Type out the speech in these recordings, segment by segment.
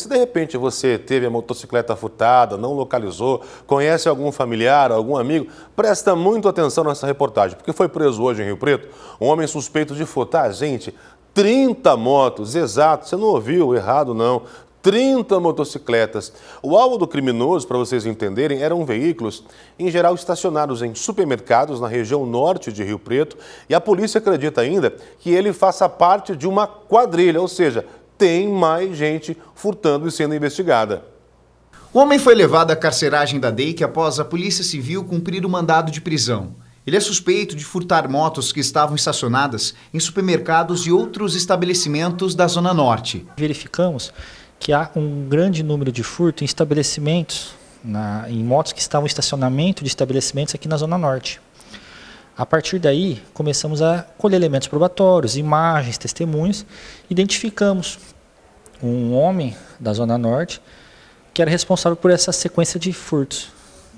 Se de repente você teve a motocicleta furtada, não localizou, conhece algum familiar, algum amigo, presta muito atenção nessa reportagem, porque foi preso hoje em Rio Preto um homem suspeito de furtar, ah, gente, 30 motos, exato, você não ouviu errado não, 30 motocicletas. O alvo do criminoso, para vocês entenderem, eram veículos em geral estacionados em supermercados na região norte de Rio Preto e a polícia acredita ainda que ele faça parte de uma quadrilha, ou seja, tem mais gente furtando e sendo investigada. O homem foi levado à carceragem da DEIC após a Polícia Civil cumprir o mandado de prisão. Ele é suspeito de furtar motos que estavam estacionadas em supermercados e outros estabelecimentos da Zona Norte. Verificamos que há um grande número de furto em estabelecimentos, na, em motos que estavam em estacionamento de estabelecimentos aqui na Zona Norte. A partir daí, começamos a colher elementos probatórios, imagens, testemunhos, identificamos um homem da Zona Norte que era responsável por essa sequência de furtos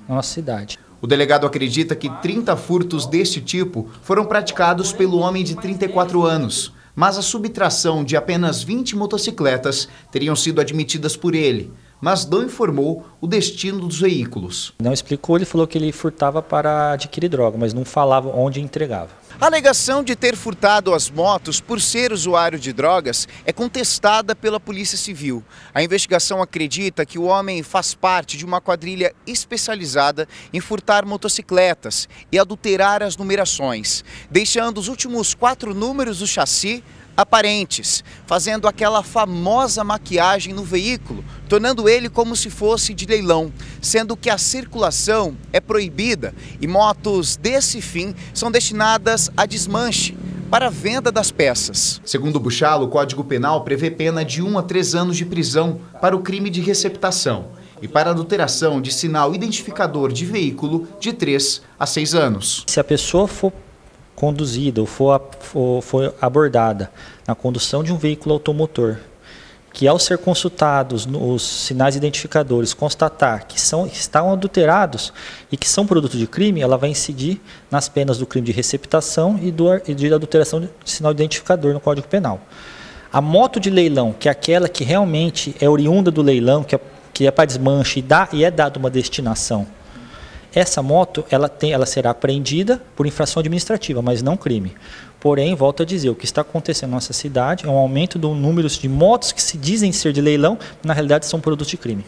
na nossa cidade. O delegado acredita que 30 furtos deste tipo foram praticados pelo homem de 34 anos, mas a subtração de apenas 20 motocicletas teriam sido admitidas por ele, mas não informou o destino dos veículos. Não explicou, ele falou que ele furtava para adquirir droga, mas não falava onde entregava. A alegação de ter furtado as motos por ser usuário de drogas é contestada pela Polícia Civil. A investigação acredita que o homem faz parte de uma quadrilha especializada em furtar motocicletas e adulterar as numerações, deixando os últimos quatro números do chassi aparentes, fazendo aquela famosa maquiagem no veículo, tornando ele como se fosse de leilão, sendo que a circulação é proibida e motos desse fim são destinadas a desmanche. Para a venda das peças. Segundo Buchalo, o Código Penal prevê pena de 1 um a 3 anos de prisão para o crime de receptação e para adulteração de sinal identificador de veículo de 3 a 6 anos. Se a pessoa for conduzida ou for, for, for abordada na condução de um veículo automotor, que ao ser consultados os sinais identificadores constatar que são estão adulterados e que são produto de crime, ela vai incidir nas penas do crime de receptação e, do, e de adulteração de sinal identificador no Código Penal. A moto de leilão, que é aquela que realmente é oriunda do leilão, que é, que é para desmanche e, dá, e é dada uma destinação essa moto ela, tem, ela será apreendida por infração administrativa, mas não crime. Porém, volto a dizer, o que está acontecendo na nossa cidade é um aumento do número de motos que se dizem ser de leilão, na realidade são produtos de crime.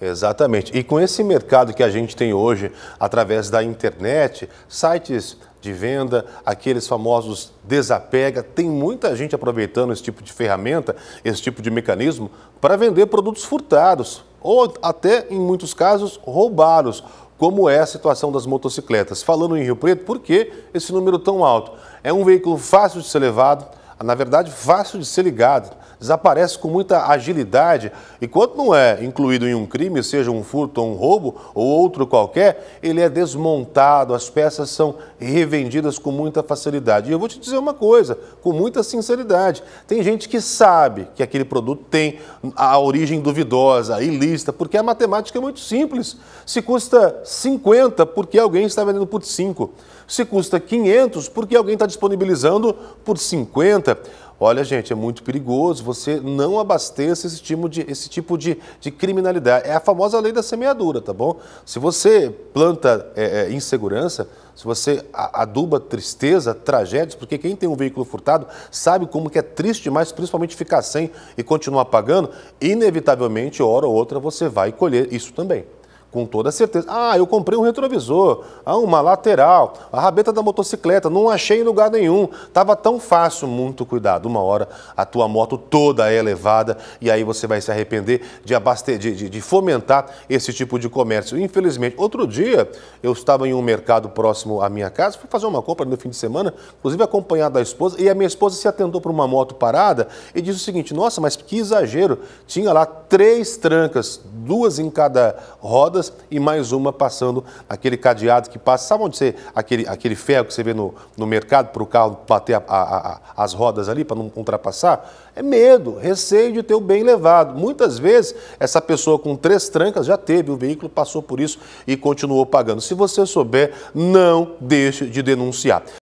Exatamente. E com esse mercado que a gente tem hoje, através da internet, sites de venda, aqueles famosos desapega, tem muita gente aproveitando esse tipo de ferramenta, esse tipo de mecanismo, para vender produtos furtados ou até, em muitos casos, roubados como é a situação das motocicletas. Falando em Rio Preto, por que esse número tão alto? É um veículo fácil de ser levado, na verdade, fácil de ser ligado desaparece com muita agilidade. E quando não é incluído em um crime, seja um furto ou um roubo ou outro qualquer, ele é desmontado, as peças são revendidas com muita facilidade. E eu vou te dizer uma coisa, com muita sinceridade: tem gente que sabe que aquele produto tem a origem duvidosa, ilícita, porque a matemática é muito simples. Se custa 50, porque alguém está vendendo por 5. Se custa 500, porque alguém está disponibilizando por 50. Olha, gente, é muito perigoso, você não abasteça esse tipo de, esse tipo de, de criminalidade. É a famosa lei da semeadura, tá bom? Se você planta é, é, insegurança, se você aduba tristeza, tragédias, porque quem tem um veículo furtado sabe como que é triste demais, principalmente ficar sem e continuar pagando, inevitavelmente, hora ou outra, você vai colher isso também com toda certeza. Ah, eu comprei um retrovisor, ah, uma lateral, a rabeta da motocicleta, não achei em lugar nenhum. Tava tão fácil, muito cuidado. Uma hora a tua moto toda é levada e aí você vai se arrepender de, abaste... de, de, de fomentar esse tipo de comércio. Infelizmente, outro dia eu estava em um mercado próximo à minha casa, fui fazer uma compra no fim de semana, inclusive acompanhado da esposa, e a minha esposa se atentou para uma moto parada e disse o seguinte: nossa, mas que exagero! Tinha lá três trancas, duas em cada roda rodas e mais uma passando aquele cadeado que passa. Sabe onde você. aquele, aquele ferro que você vê no, no mercado para o carro bater a, a, a, as rodas ali, para não ultrapassar? É medo, receio de ter o bem levado. Muitas vezes, essa pessoa com três trancas já teve o veículo, passou por isso e continuou pagando. Se você souber, não deixe de denunciar.